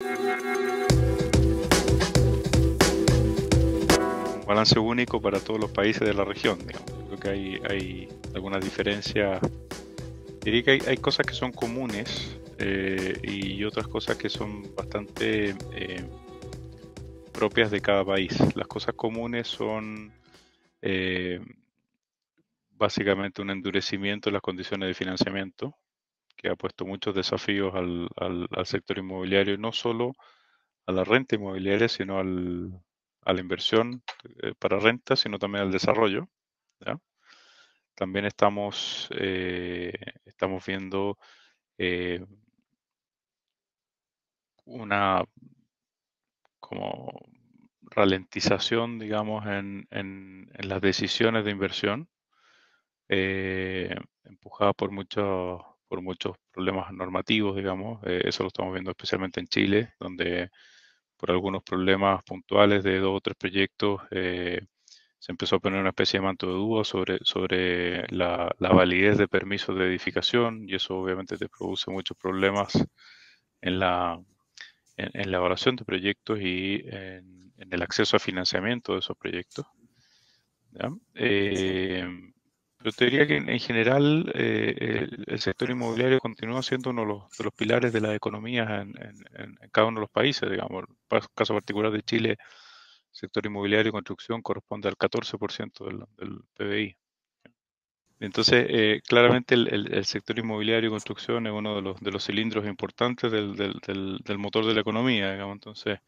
Un balance único para todos los países de la región, Creo que hay, algunas diferencias. Diría que hay, cosas que son comunes eh, y otras cosas que son bastante eh, propias de cada país. Las cosas comunes son eh, básicamente un endurecimiento de las condiciones de financiamiento, que ha puesto muchos desafíos al, sector inmobiliario, no solo a la renta inmobiliaria, sino al, a la inversión eh, para renta, sino también al desarrollo. También estamos, eh, estamos viendo eh, una como ralentización, digamos, en, en, en las decisiones de inversión, empujada por muchos por muchos problemas normativos, digamos. Eh, eso lo estamos viendo especialmente en Chile, donde por algunos problemas puntuales de dos o tres proyectos eh, se empezó a poner una especie de manto de duda sobre, sobre la, validez de permisos de edificación y eso obviamente te produce muchos problemas en la, en, la evaluación de proyectos y en, el acceso a financiamiento de esos proyectos. ¿ya? Eh, yo te diría que en general eh, el, sector inmobiliario continúa siendo uno de los, pilares de las economías en, cada uno de los países, digamos. El caso particular de Chile, el sector inmobiliario y construcción corresponde al 14% del, PBI. Entonces, eh, claramente el, sector inmobiliario y construcción es uno de los, de los cilindros importantes del, motor de la economía, Entonces,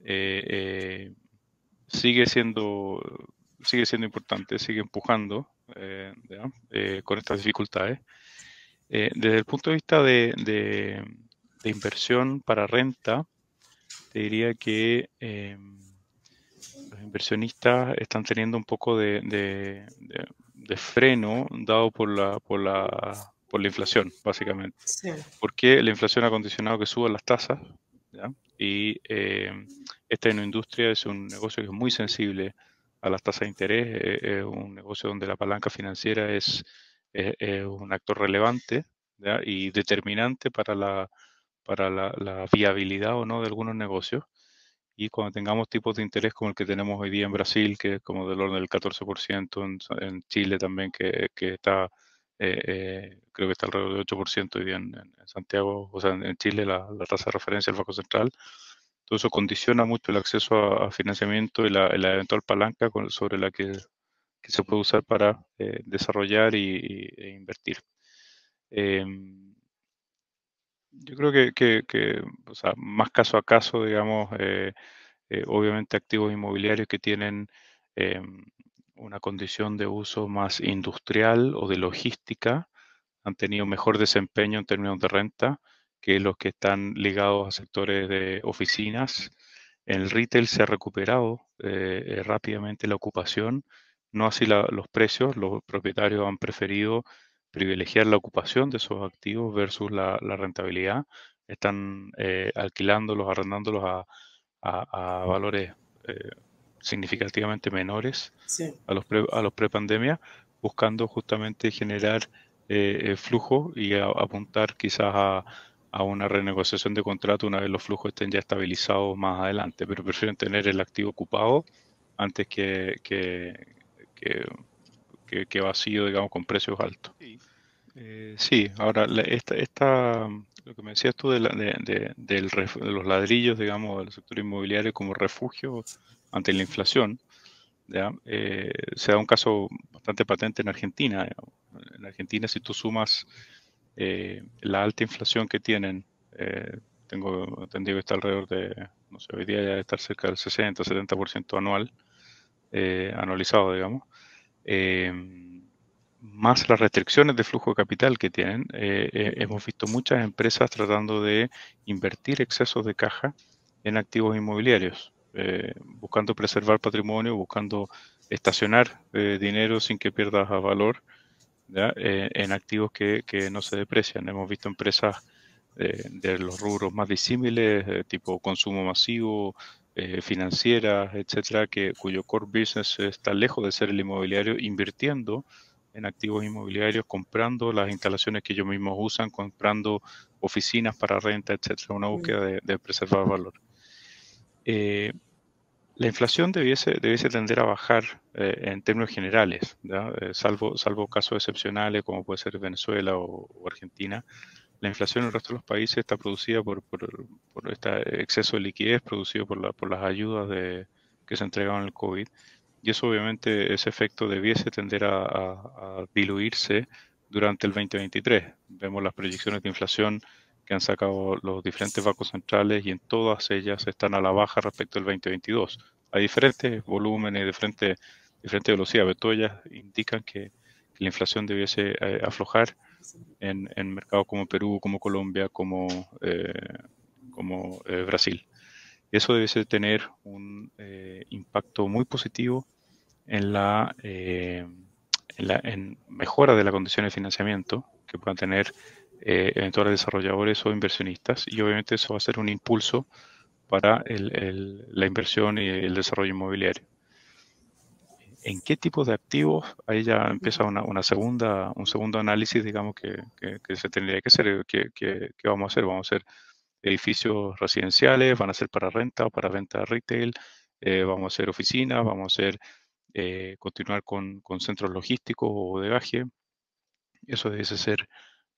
eh, sigue siendo sigue siendo importante, sigue empujando eh, eh, con estas dificultades. Eh, desde el punto de vista de, inversión para renta, te diría que los inversionistas están teniendo un poco de, freno dado por la, por la, por la inflación, básicamente. Porque la inflación ha condicionado que suban las tasas, y esta industria es un negocio que es muy sensible a las tasas de interés. Eh, es un negocio donde la palanca financiera es, un actor relevante y determinante para, la, para la, viabilidad o no de algunos negocios. Y cuando tengamos tipos de interés como el que tenemos hoy día en Brasil, que es como del orden del 14%, en, Chile también, que, está, eh, eh, creo que está alrededor del 8% hoy día en, Santiago, o sea, en, Chile la, la tasa de referencia del Banco Central, eso condiciona mucho el acceso a, financiamiento y la, eventual palanca sobre la que, se puede usar para eh, desarrollar y, e invertir. Em, yo creo que, más caso a caso, digamos, eh, eh, obviamente activos inmobiliarios que tienen em, una condición de uso más industrial o de logística han tenido mejor desempeño en términos de renta que los que están ligados a sectores de oficinas. En el retail se ha recuperado eh, eh, rápidamente la ocupación, no así los precios. Los propietarios han preferido privilegiar la ocupación de sus activos versus la, rentabilidad. Están eh, alquilándolos, arrendándolos a, valores eh, significativamente menores a los pre, pandemia buscando justamente generar eh, flujo y apuntar quizás a, a una renegociación de contrato una vez los flujos estén ya estabilizados más adelante, pero prefieren tener el activo ocupado antes que, que, que, vacío, digamos, con precios altos. Sí, eh, ahora, lo que me decías tú de, de, los ladrillos, digamos, del sector inmobiliario como refugio ante la inflación, eh, se da un caso bastante patente en Argentina. En Argentina, si tú sumas eh, la alta inflación que tienen, eh, tengo entendido que está alrededor de, no sé, hoy día ya está estar cerca del 60, 70% anual, eh, anualizado, digamos, más las restricciones de flujo de capital que tienen, hemos visto muchas empresas tratando de invertir excesos de caja en activos inmobiliarios, buscando preservar patrimonio, buscando estacionar dinero sin que pierdas valor eh, en activos que, que, no se deprecian. Hemos visto empresas eh, de los rubros más disímiles, eh, tipo consumo masivo, financieras, etcétera, que, cuyo core business está lejos de ser el inmobiliario, invirtiendo en activos inmobiliarios, comprando las instalaciones que ellos mismos usan, comprando oficinas para renta, etcétera, una mm. búsqueda de, de preservar valor. La inflación debiese, debiese tender a bajar eh, en términos generales, eh, salvo, salvo casos excepcionales como puede ser Venezuela o, Argentina. La inflación en el resto de los países está producida por, por, por este exceso de liquidez producido por, la, por las ayudas de, que se entregaban al COVID. Y eso obviamente, ese efecto debiese tender a diluirse durante el 2023. Vemos las proyecciones de inflación que han sacado los diferentes bancos centrales y en todas ellas están a la baja respecto al 2022. Hay diferentes volúmenes, diferentes, velocidades, pero todas ellas indican que, la inflación debiese eh, aflojar en, mercados como Perú, como Colombia, como, eh, como eh, Brasil. Eso debiese tener un impacto muy positivo en la, la en mejora de las condiciones de financiamiento que puedan tener eh, eventuales desarrolladores o inversionistas y obviamente eso va a ser un impulso para la inversión y el desarrollo inmobiliario. ¿En qué tipo de activos? Ahí ya empieza una, segunda, un segundo análisis, digamos, que, se tendría que hacer. Eh, ¿Qué, vamos a hacer? Vamos a hacer edificios residenciales, van a ser para renta o para venta de retail, eh, vamos a hacer oficinas, vamos a hacer eh, continuar con, centros logísticos o de gaje Eso debe ser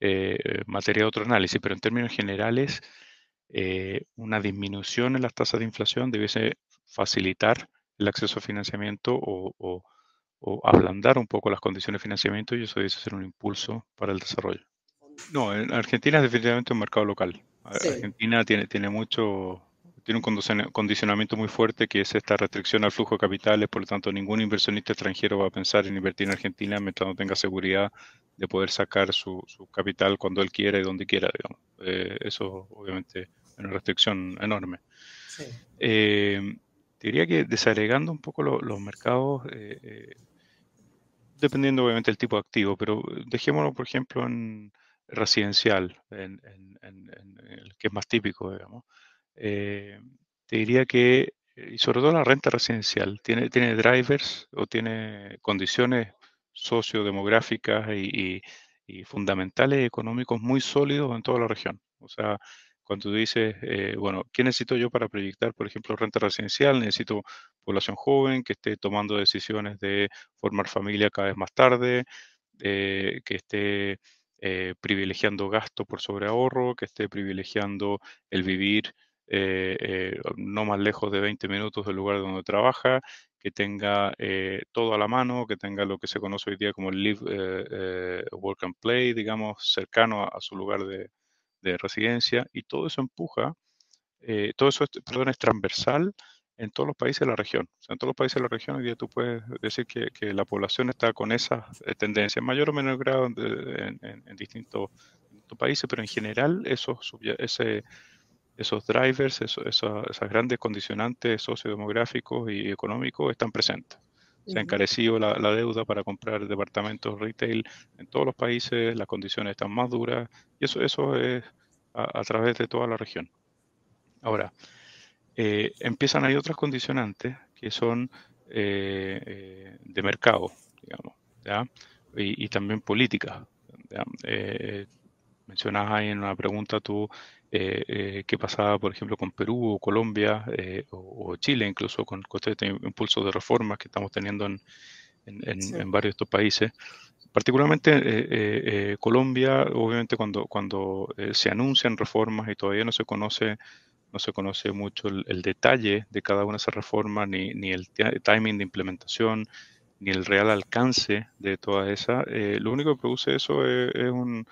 eh, materia de otro análisis, pero en términos generales, eh, una disminución en las tasas de inflación debiese facilitar el acceso a financiamiento o, ablandar un poco las condiciones de financiamiento y eso debiese ser un impulso para el desarrollo. No, en Argentina es definitivamente un mercado local. Argentina tiene, tiene mucho, tiene un condicionamiento muy fuerte que es esta restricción al flujo de capitales, por lo tanto ningún inversionista extranjero va a pensar en invertir en Argentina mientras no tenga seguridad de poder sacar su, capital cuando él quiera y donde quiera, digamos. Eh, eso obviamente es una restricción enorme. Sí. Eh, diría que desagregando un poco los mercados, eh, dependiendo obviamente del tipo de activo, pero dejémoslo por ejemplo en residencial, en, el que es más típico, digamos. te diría que, y sobre todo la renta residencial, tiene, tiene drivers o tiene condiciones sociodemográficas y, y, fundamentales económicos muy sólidos en toda la región. O sea, cuando tú dices, eh, bueno, ¿qué necesito yo para proyectar, por ejemplo, renta residencial? Necesito población joven que esté tomando decisiones de formar familia cada vez más tarde, eh, que esté eh, privilegiando gasto por sobre ahorro, que esté privilegiando el vivir no más lejos de 20 minutos del lugar donde trabaja, que tenga eh, todo a la mano, que tenga lo que se conoce hoy día como el live, eh, eh, work and play, digamos, cercano a, su lugar de, residencia. Y todo eso empuja, todo eso es, perdón, es transversal en todos los países de la región. en todos los países de la región hoy día tú puedes decir que, la población está con esa tendencia, mayor o menor grado en, distintos, países, pero en general eso, ese esos drivers, esos esas grandes condicionantes sociodemográficos y económicos están presentes. Se ha encarecido la, deuda para comprar departamentos retail en todos los países, las condiciones están más duras y eso, eso es a, través de toda la región. Ahora, eh, empiezan, hay otras condicionantes que son eh, eh, de mercado, digamos, ¿ya? Y, y, también políticas. mencionas ahí en una pregunta tú eh, eh, qué pasaba, por ejemplo, con Perú o Colombia eh, o, Chile, incluso con, con este impulso de reformas que estamos teniendo en, varios de estos países. Particularmente Colombia, obviamente cuando, cuando se anuncian reformas y todavía no se conoce, no se conoce mucho el, detalle de cada una de esas reformas, ni, ni el timing de implementación, ni el real alcance de todas esas, lo único que produce eso es un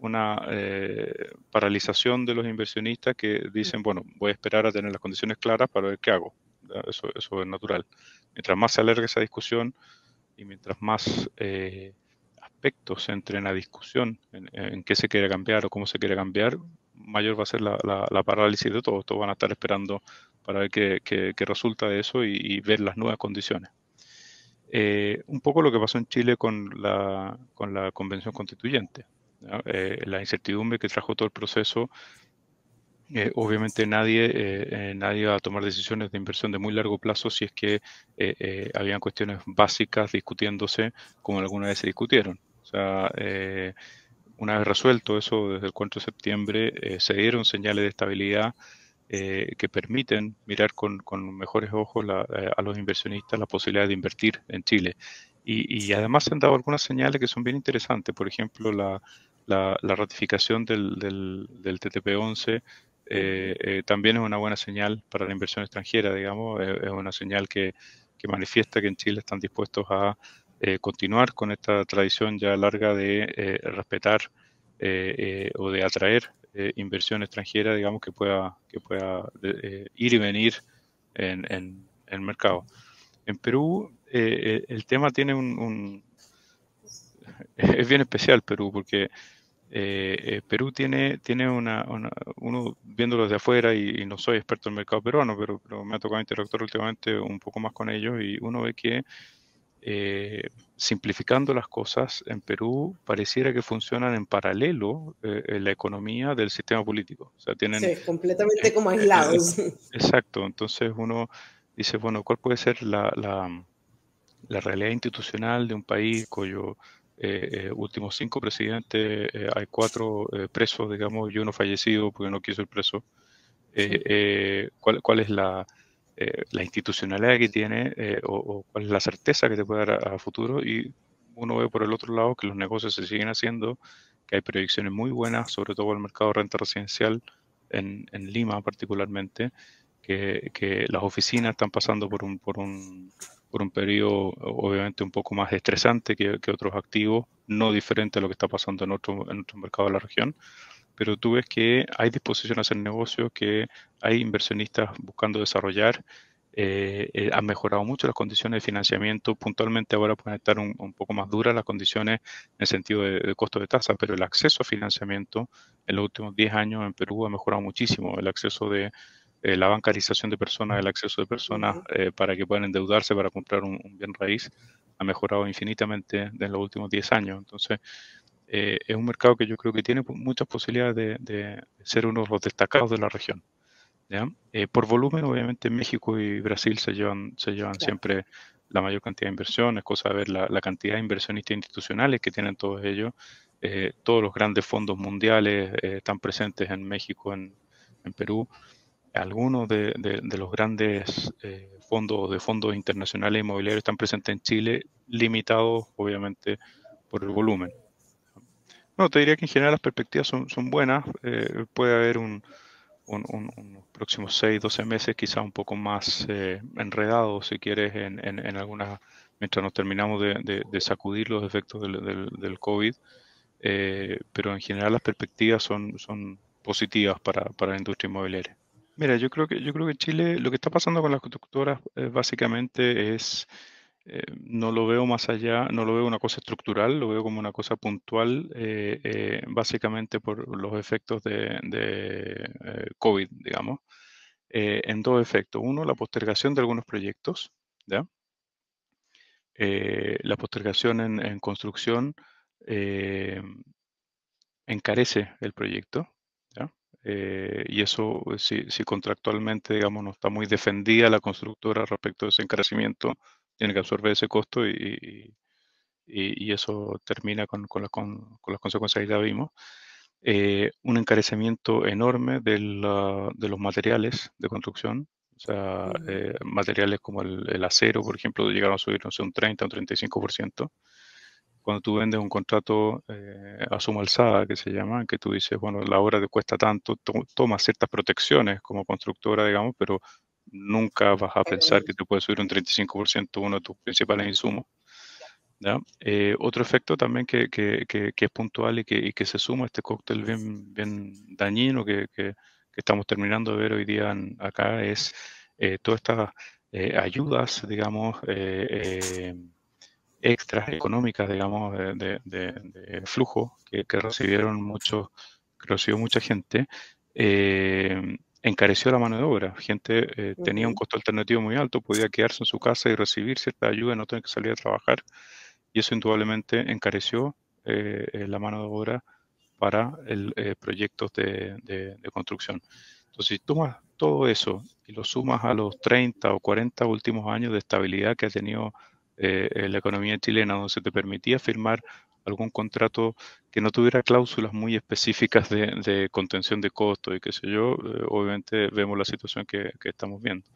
una eh, paralización de los inversionistas que dicen, bueno, voy a esperar a tener las condiciones claras para ver qué hago. Eso, eso es natural. Mientras más se alargue esa discusión y mientras más eh, aspectos entren a la discusión, en, qué se quiere cambiar o cómo se quiere cambiar, mayor va a ser la, la, parálisis de todo Todos van a estar esperando para ver qué, qué, resulta de eso y, ver las nuevas condiciones. Eh, un poco lo que pasó en Chile con la, con la convención constituyente. Eh, la incertidumbre que trajo todo el proceso, eh, obviamente nadie, eh, nadie va a tomar decisiones de inversión de muy largo plazo si es que habían cuestiones básicas discutiéndose como alguna vez se discutieron. O sea, una vez resuelto eso desde el 4 de septiembre, se dieron señales de estabilidad. que permiten mirar con, mejores ojos a los inversionistas la posibilidad de invertir en Chile. y, además se han dado algunas señales que son bien interesantes. Por ejemplo, la, la, ratificación del, TTP-11 eh, eh, también es una buena señal para la inversión extranjera, digamos, es, una señal que, manifiesta que en Chile están dispuestos a eh, continuar con esta tradición ya larga de respetar o de atraer inversión extranjera, digamos, que pueda, que pueda ir y venir en, el mercado. En Perú el tema tiene un, un... es bien especial Perú porque eh, eh, Perú tiene, tiene una, uno viéndolo desde afuera y, no soy experto en el mercado peruano, pero, me ha tocado interactuar últimamente un poco más con ellos y uno ve que eh, simplificando las cosas en Perú pareciera que funcionan en paralelo la economía del sistema político. O sea, tienen, completamente como aislados. exacto, entonces uno dice, bueno, ¿cuál puede ser la realidad institucional de un país cuyo eh, eh, últimos cinco presidentes eh, hay cuatro presos, digamos, y uno fallecido porque no quiso el preso. ¿cuál, ¿Cuál es la, la institucionalidad que tiene o, cuál es la certeza que te puede dar a, futuro. Y uno ve por el otro lado que los negocios se siguen haciendo, que hay proyecciones muy buenas, sobre todo el mercado de renta residencial en, en Lima particularmente, que, que, las oficinas están pasando por un, por un por un periodo obviamente un poco más estresante que, otros activos, no diferente a lo que está pasando en otro, en otro mercado de la región, pero tú ves que hay disposición a hacer negocios, que hay inversionistas buscando desarrollar, eh, eh, han mejorado mucho las condiciones de financiamiento, puntualmente ahora pueden estar un, poco más duras las condiciones en el sentido de, de costo de tasa, pero el acceso a financiamiento en los últimos 10 años en Perú ha mejorado muchísimo, el acceso de eh, la bancarización de personas, el acceso de personas eh, para que puedan endeudarse para comprar un, bien raíz ha mejorado infinitamente en los últimos 10 años. Entonces, eh, es un mercado que yo creo que tiene muchas posibilidades de, ser uno de los destacados de la región. por volumen, obviamente, México y Brasil se llevan, siempre la mayor cantidad de inversiones, cosa de ver la, cantidad de inversionistas institucionales que tienen todos ellos. todos los grandes fondos mundiales están presentes en México, en Perú algunos de, los grandes eh, fondos de fondos internacionales inmobiliarios están presentes en Chile, limitados obviamente por el volumen. No, te diría que en general las perspectivas son, buenas. Eh, puede haber un, unos próximos 6, 12 meses quizá un poco más eh, enredados, si quieres, en, algunas, mientras nos terminamos de, sacudir los efectos del, COVID. pero en general las perspectivas son, son positivas para la industria inmobiliaria. Mira, yo creo que yo creo que Chile, lo que está pasando con las constructoras eh, básicamente es eh, no lo veo más allá, no lo veo una cosa estructural, lo veo como una cosa puntual, eh, básicamente por los efectos de, COVID, digamos, en dos efectos. Uno, la postergación de algunos proyectos, ¿ya? la postergación en construcción encarece el proyecto, eh, y eso, eh, si, contractualmente, digamos, no está muy defendida la constructora respecto a ese encarecimiento, tiene que absorber ese costo y, y, eso termina con, con, con, las consecuencias que ya vimos. Eh, un encarecimiento enorme de, de, los materiales de construcción, o sea, materiales como el, acero, por ejemplo, llegaron a subir, un 30, un 35% cuando tú vendes un contrato eh, a suma alzada, que se llama, que tú dices, bueno, la obra te cuesta tanto, toma ciertas protecciones como constructora, digamos, pero nunca vas a pensar que te puede subir un 35% uno de tus principales insumos. Eh, otro efecto también que, que, que, es puntual y, que, se suma a este cóctel bien, bien dañino que, estamos terminando de ver hoy día acá es eh, todas estas ayudas, digamos, extras económicas, digamos, de, flujo que, recibieron mucho, recibió mucha gente, eh, encareció la mano de obra. Gente eh, tenía un costo alternativo muy alto, podía quedarse en su casa y recibir cierta ayuda, no tener que salir a trabajar, y eso indudablemente encareció eh, la mano de obra para el, proyectos de, construcción. Entonces, si tomas todo eso y lo sumas a los 30 o 40 últimos años de estabilidad que ha tenido eh, la economía chilena, donde se te permitía firmar algún contrato que no tuviera cláusulas muy específicas de, contención de costos y qué sé yo, eh, obviamente vemos la situación que, estamos viendo.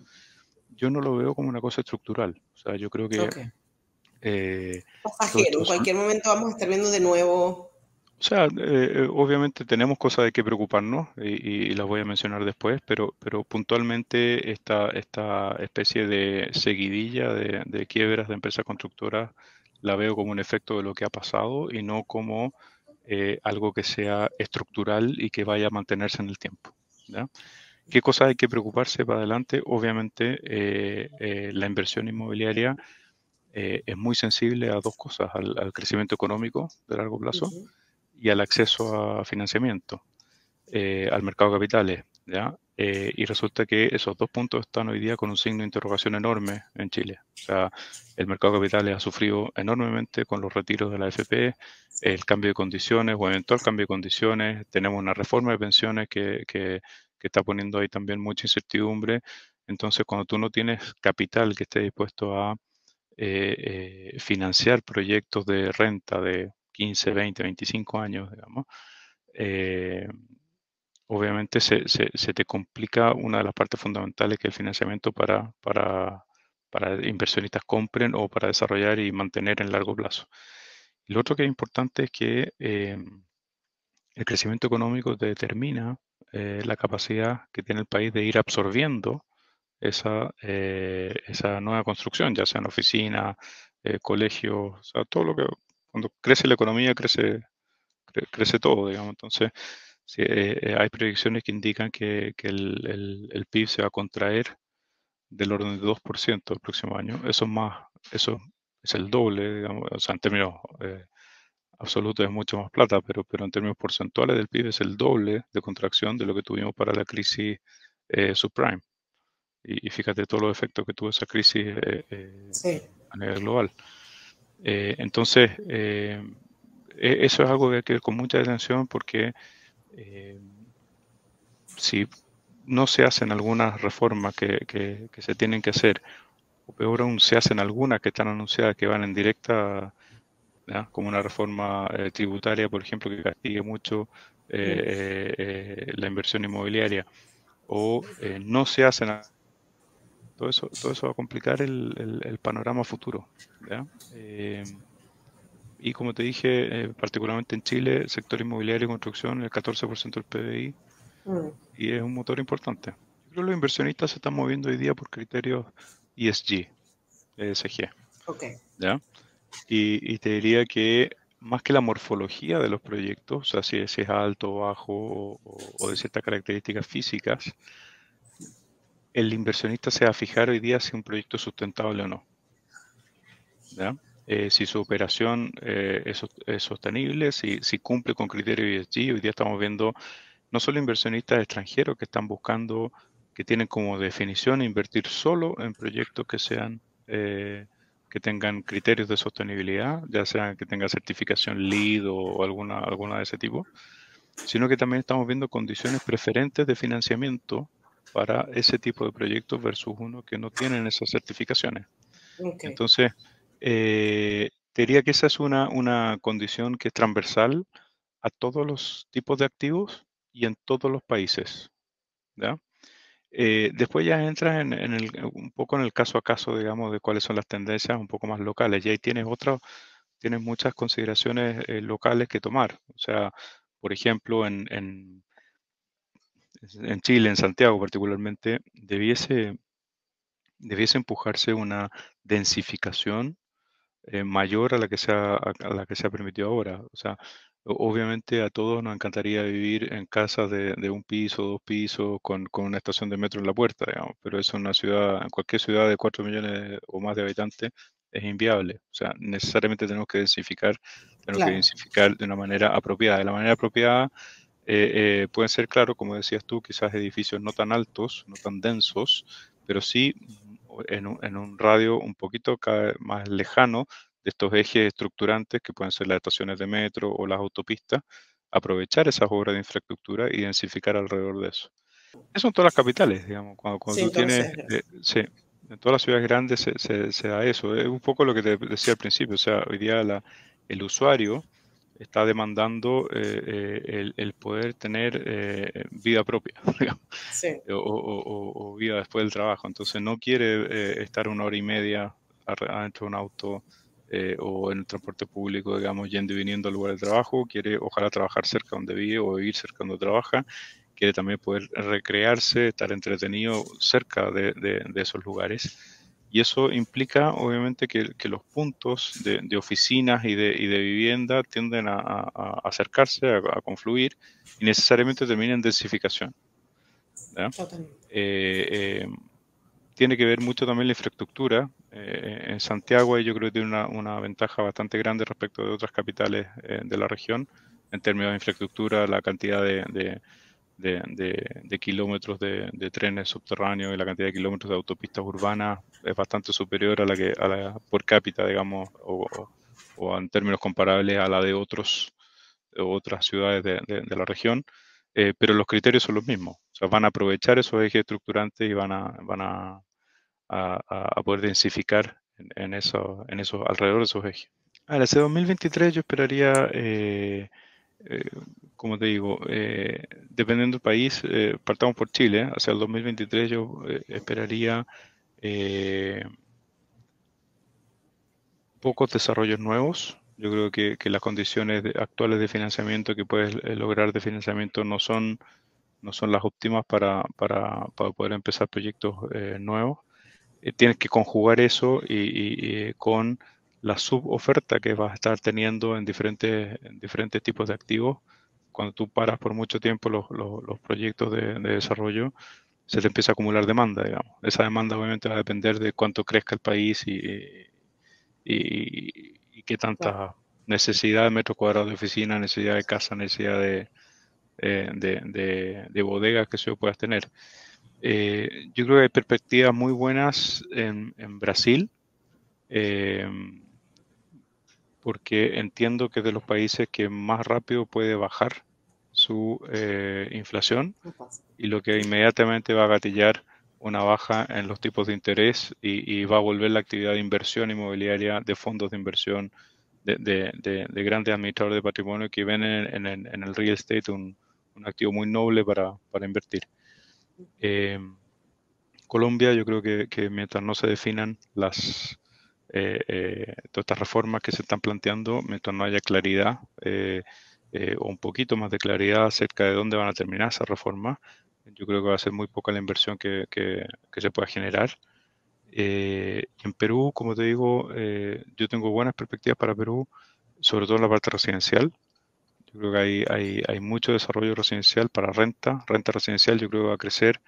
Yo no lo veo como una cosa estructural, o sea, yo creo que... Eh, en cualquier momento vamos a estar viendo de nuevo o sea, eh, eh, obviamente tenemos cosas de que preocuparnos y, las voy a mencionar después, pero, pero puntualmente esta, especie de seguidilla de, quiebras de empresas constructoras la veo como un efecto de lo que ha pasado y no como eh, algo que sea estructural y que vaya a mantenerse en el tiempo. ¿Qué cosas hay que preocuparse para adelante? Obviamente la inversión inmobiliaria es muy sensible a dos cosas, al, crecimiento económico de largo plazo y al acceso a financiamiento, eh, al mercado de capitales. ¿ya? Eh, y resulta que esos dos puntos están hoy día con un signo de interrogación enorme en Chile. O sea, el mercado de capitales ha sufrido enormemente con los retiros de la FP, el cambio de condiciones o eventual cambio de condiciones. Tenemos una reforma de pensiones que, está poniendo ahí también mucha incertidumbre. Entonces, cuando tú no tienes capital que esté dispuesto a eh, financiar proyectos de renta, de 15, 20, 25 años, digamos, eh, obviamente se, te complica una de las partes fundamentales que el financiamiento para, para, para inversionistas compren o para desarrollar y mantener en largo plazo. Lo otro que es importante es que eh, el crecimiento económico determina eh, la capacidad que tiene el país de ir absorbiendo esa, esa nueva construcción, ya sea en oficina, colegios, o todo lo que cuando crece la economía, crece, crece todo, digamos. Entonces, sí, eh, eh, hay predicciones que indican que, el, PIB se va a contraer del orden de 2% el próximo año. Eso es más, eso es el doble, digamos, o sea, en términos eh, absolutos es mucho más plata, pero, pero en términos porcentuales del PIB es el doble de contracción de lo que tuvimos para la crisis eh, subprime. Y, fíjate todos los efectos que tuvo esa crisis a nivel global. Eh, entonces, eh, e, eso es algo que hay que ver con mucha atención porque eh, si no se hacen algunas reformas que, se tienen que hacer, o peor aún, se hacen algunas que están anunciadas que van en directa, como una reforma tributaria, por ejemplo, que castigue mucho la inversión inmobiliaria, o no se hacen todo eso, todo eso va a complicar el, el, panorama futuro. ¿ya? Eh, y como te dije, eh, particularmente en Chile, el sector inmobiliario y construcción, el 14% del PBI, mm. y es un motor importante. Yo creo que los inversionistas se están moviendo hoy día por criterios ESG, e ¿ya? Y, te diría que más que la morfología de los proyectos, o sea, si, es alto, bajo o, o de ciertas características físicas, el inversionista se va a fijar hoy día si un proyecto es sustentable o no. Eh, si su operación eh, es, sostenible, si, cumple con criterios ESG. Hoy día estamos viendo no solo inversionistas extranjeros que están buscando, que tienen como definición invertir solo en proyectos que sean eh, que tengan criterios de sostenibilidad, ya sea que tenga certificación LEED o alguna, alguna de ese tipo, sino que también estamos viendo condiciones preferentes de financiamiento para ese tipo de proyectos versus uno que no tienen esas certificaciones. Entonces, eh, diría que esa es una, una condición que es transversal a todos los tipos de activos y en todos los países. ¿ya? Eh, después ya entras en, el, un poco en el caso a caso, digamos, de cuáles son las tendencias un poco más locales. Y ahí tienes otras, tienes muchas consideraciones eh, locales que tomar. O sea, por ejemplo, en en Chile, en Santiago particularmente, debiese, debiese empujarse una densificación eh, mayor a la, que se ha, la que se ha permitido ahora. O sea, obviamente a todos nos encantaría vivir en casas de, un piso, dos pisos, con, con, una estación de metro en la puerta, digamos, pero eso en una ciudad, en cualquier ciudad de 4 millones o más de habitantes, es inviable. O sea, necesariamente tenemos que densificar, tenemos que densificar de una manera apropiada. De la manera apropiada eh, eh, pueden ser, claro, como decías tú, quizás edificios no tan altos, no tan densos, pero sí en un, radio un poquito más lejano de estos ejes estructurantes que pueden ser las estaciones de metro o las autopistas, aprovechar esas obras de infraestructura y densificar alrededor de eso. Eso en todas las capitales, digamos, cuando, tienes... Eh, sí, en todas las ciudades grandes se, da eso. Es un poco lo que te decía al principio, o sea, hoy día el usuario está demandando eh, eh, el, poder tener eh, vida propia o, vida después del trabajo. Entonces no quiere estar una hora y media dentro de un auto o en el transporte público, digamos, yendo y viniendo al lugar de trabajo. Quiere ojalá trabajar cerca donde vive o vivir cerca donde trabaja. Quiere también poder recrearse, estar entretenido cerca de esos lugares. Y eso implica, obviamente, que, los puntos de, oficinas y de, y de, vivienda tienden a, acercarse, a, confluir, y necesariamente termina en densificación. Eh, eh, tiene que ver mucho también la infraestructura. Eh, en Santiago yo creo que tiene una, ventaja bastante grande respecto de otras capitales de la región en términos de infraestructura, la cantidad de de, kilómetros de, trenes subterráneos y la cantidad de kilómetros de autopistas urbanas es bastante superior a la que la por cápita, digamos, o, en términos comparables a la de otros otras ciudades de, la región, eh, pero los criterios son los mismos. O sea, van a aprovechar esos ejes estructurantes y van a, van a, a, poder densificar en, eso, en esos, alrededor de esos ejes. Ahora, hacia 2023 yo esperaría eh, eh, como te digo, eh, dependiendo del país, eh, partamos por Chile, hacia el 2023 yo esperaría pocos desarrollos nuevos. Yo creo que, las condiciones actuales de financiamiento que puedes lograr de financiamiento no son, no son las óptimas para, poder empezar proyectos nuevos. tienes que conjugar eso y con la suboferta que vas a estar teniendo en diferentes, diferentes tipos de activos. Cuando tú paras por mucho tiempo los, proyectos de, desarrollo, se te empieza a acumular demanda, digamos. Esa demanda obviamente va a depender de cuánto crezca el país y, y, qué tanta necesidad de metro cuadrado de oficina, necesidad de casa, necesidad de, eh, de, bodegas que se puedas tener. Eh, yo creo que hay perspectivas muy buenas en, en Brasil. Eh, porque entiendo que es de los países que más rápido puede bajar su eh, inflación y lo que inmediatamente va a gatillar una baja en los tipos de interés y, va a volver la actividad de inversión inmobiliaria de fondos de inversión de, grandes administradores de patrimonio que ven en, el real estate un, activo muy noble para, invertir. Eh, Colombia, yo creo que, mientras no se definan las, eh, eh, todas estas reformas que se están planteando, mientras no haya claridad eh, o un poquito más de claridad acerca de dónde van a terminar esas reformas, yo creo que va a ser muy poca la inversión que, que, se pueda generar. en Perú, como te digo, yo tengo buenas perspectivas para Perú, sobre todo en la parte residencial. Yo creo que hay, hay, mucho desarrollo residencial para renta. Renta residencial yo creo que va a crecer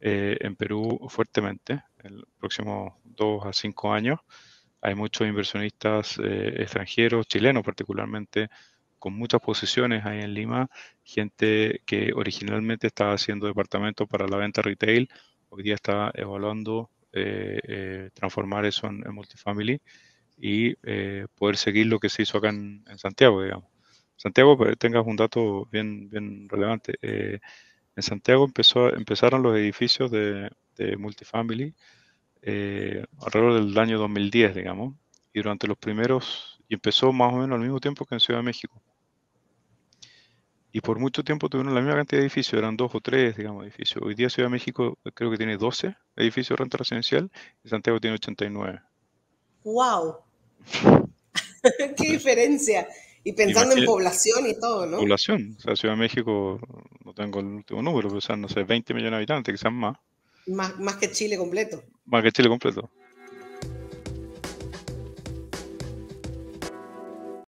en Perú fuertemente en los próximos dos a cinco años hay muchos inversionistas eh, extranjeros, chilenos particularmente, con muchas posiciones ahí en Lima, gente que originalmente estaba haciendo departamentos para la venta retail, hoy día está evaluando eh, eh, transformar eso en, multifamily y poder seguir lo que se hizo acá en, Santiago, digamos. Santiago, pero pues, tengas un dato bien, bien relevante, en Santiago empezaron los edificios de multifamily eh, alrededor del año 2010, digamos, y durante los primeros, y empezó más o menos al mismo tiempo que en Ciudad de México. Y por mucho tiempo tuvieron la misma cantidad de edificios, eran dos o tres, digamos, edificios. Hoy día Ciudad de México creo que tiene 12 edificios de renta residencial y Santiago tiene 89. ¡Wow! ¡Qué diferencia! Y pensando en población y todo, ¿no? Población. O sea, Ciudad de México, no tengo el último número, pero o no sé, 20 millones de habitantes, quizás más. Más, que Chile completo. Más que Chile completo.